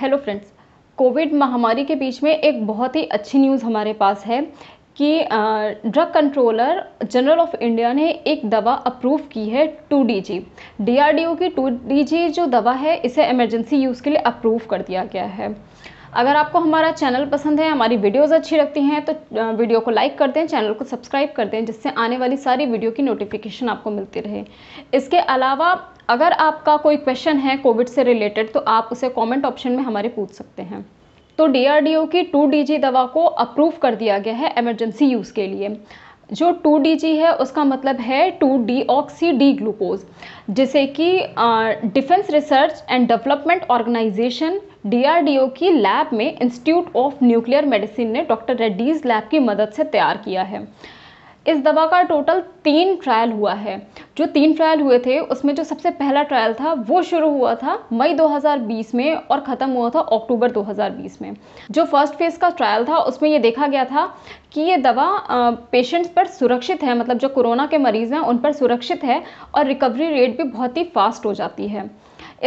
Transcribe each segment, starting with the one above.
hello friends Covid महामारी के बीच में एक बहुत ही अच्छी न्यूज़ हमारे पास है कि drug controller general of India ने एक दवा अप्रूव की है टू डी जी की टू डी जो दवा है इसे इमरजेंसी यूज़ के लिए अप्रूव कर दिया गया है अगर आपको हमारा चैनल पसंद है हमारी वीडियोस अच्छी लगती हैं तो वीडियो को लाइक कर दें चैनल को सब्सक्राइब कर दें जिससे आने वाली सारी वीडियो की नोटिफिकेशन आपको मिलती रहे इसके अलावा अगर आपका कोई क्वेश्चन है कोविड से रिलेटेड तो आप उसे कमेंट ऑप्शन में हमारे पूछ सकते हैं तो डी की टू डी दवा को अप्रूव कर दिया गया है एमरजेंसी यूज़ के लिए जो टू डी जी है उसका मतलब है two D oxy D glucose जिसे कि defence research and development organisation D की लैब में इंस्टीट्यूट ऑफ न्यूक्लियर मेडिसिन ने डॉक्टर रेड्डीज़ लैब की मदद से तैयार किया है इस दवा का टोटल तीन ट्रायल हुआ है जो तीन ट्रायल हुए थे उसमें जो सबसे पहला ट्रायल था वो शुरू हुआ था मई 2020 में और ख़त्म हुआ था अक्टूबर 2020 में जो फर्स्ट फेज़ का ट्रायल था उसमें ये देखा गया था कि ये दवा पेशेंट्स पर सुरक्षित है मतलब जो कोरोना के मरीज़ हैं उन पर सुरक्षित है और रिकवरी रेट भी बहुत ही फास्ट हो जाती है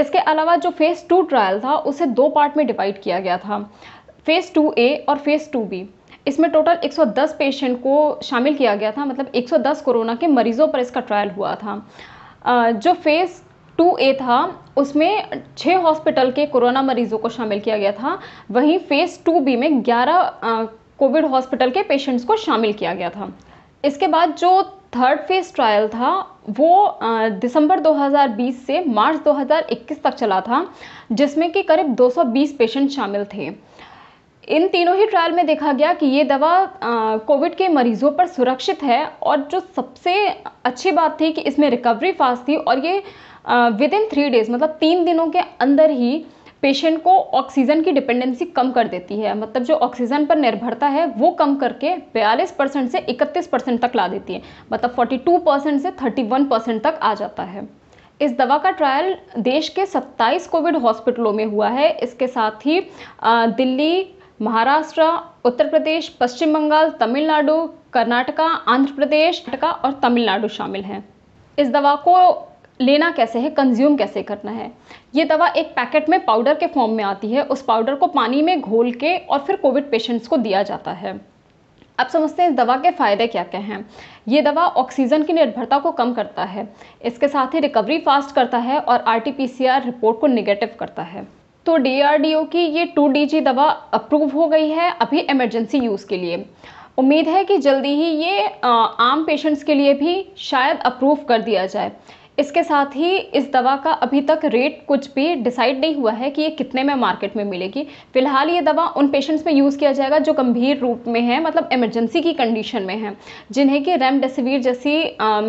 इसके अलावा जो फ़ेज़ टू ट्रायल था उसे दो पार्ट में डिवाइड किया गया था फ़ेज़ टू ए और फ़ेज़ टू बी इसमें टोटल 110 पेशेंट को शामिल किया गया था मतलब 110 कोरोना के मरीज़ों पर इसका ट्रायल हुआ था जो फेज़ टू ए था उसमें छः हॉस्पिटल के कोरोना मरीजों को शामिल किया गया था वहीं फेज़ टू बी में ग्यारह कोविड हॉस्पिटल के पेशेंट्स को शामिल किया गया था इसके बाद जो थर्ड फेज ट्रायल था वो दिसंबर 2020 से मार्च 2021 तक चला था जिसमें कि करीब 220 पेशेंट शामिल थे इन तीनों ही ट्रायल में देखा गया कि ये दवा कोविड के मरीजों पर सुरक्षित है और जो सबसे अच्छी बात थी कि इसमें रिकवरी फास्ट थी और ये विद इन थ्री डेज मतलब तीन दिनों के अंदर ही पेशेंट को ऑक्सीजन की डिपेंडेंसी कम कर देती है मतलब जो ऑक्सीजन पर निर्भरता है वो कम करके बयालीस परसेंट से इकतीस परसेंट तक ला देती है मतलब फोर्टी टू परसेंट से थर्टी वन परसेंट तक आ जाता है इस दवा का ट्रायल देश के 27 कोविड हॉस्पिटलों में हुआ है इसके साथ ही दिल्ली महाराष्ट्र उत्तर प्रदेश पश्चिम बंगाल तमिलनाडु कर्नाटका आंध्र प्रदेश और तमिलनाडु शामिल हैं इस दवा को लेना कैसे है कंज्यूम कैसे करना है ये दवा एक पैकेट में पाउडर के फॉर्म में आती है उस पाउडर को पानी में घोल के और फिर कोविड पेशेंट्स को दिया जाता है अब समझते हैं इस दवा के फ़ायदे क्या क्या हैं ये दवा ऑक्सीजन की निर्भरता को कम करता है इसके साथ ही रिकवरी फास्ट करता है और आर रिपोर्ट को निगेटिव करता है तो डीआरडीओ की ये टू डी दवा अप्रूव हो गई है अभी इमरजेंसी यूज़ के लिए उम्मीद है कि जल्दी ही ये आम पेशेंट्स के लिए भी शायद अप्रूव कर दिया जाए इसके साथ ही इस दवा का अभी तक रेट कुछ भी डिसाइड नहीं हुआ है कि ये कितने में मार्केट में मिलेगी फिलहाल ये दवा उन पेशेंट्स में यूज़ किया जाएगा जो गंभीर रूप में है मतलब इमरजेंसी की कंडीशन में है जिन्हें कि रेमडेसिविर जैसी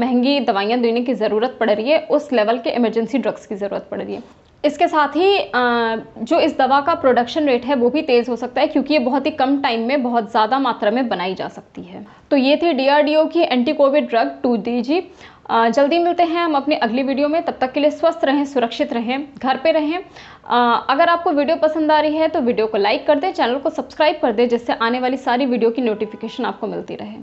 महंगी दवाइयाँ देने की ज़रूरत पड़ रही है उस लेवल के इमरजेंसी ड्रग्स की ज़रूरत पड़ रही है इसके साथ ही जो इस दवा का प्रोडक्शन रेट है वो भी तेज़ हो सकता है क्योंकि ये बहुत ही कम टाइम में बहुत ज़्यादा मात्रा में बनाई जा सकती है तो ये थी डीआरडीओ की anti Covid drug two G जल्दी मिलते हैं हम अपने अगली वीडियो में तब तक के लिए स्वस्थ रहें सुरक्षित रहें घर पे रहें अगर आपको वीडियो पसंद आ रही है तो वीडियो को लाइक कर दें चैनल को सब्सक्राइब कर दें जिससे आने वाली सारी वीडियो की नोटिफिकेशन आपको मिलती रहे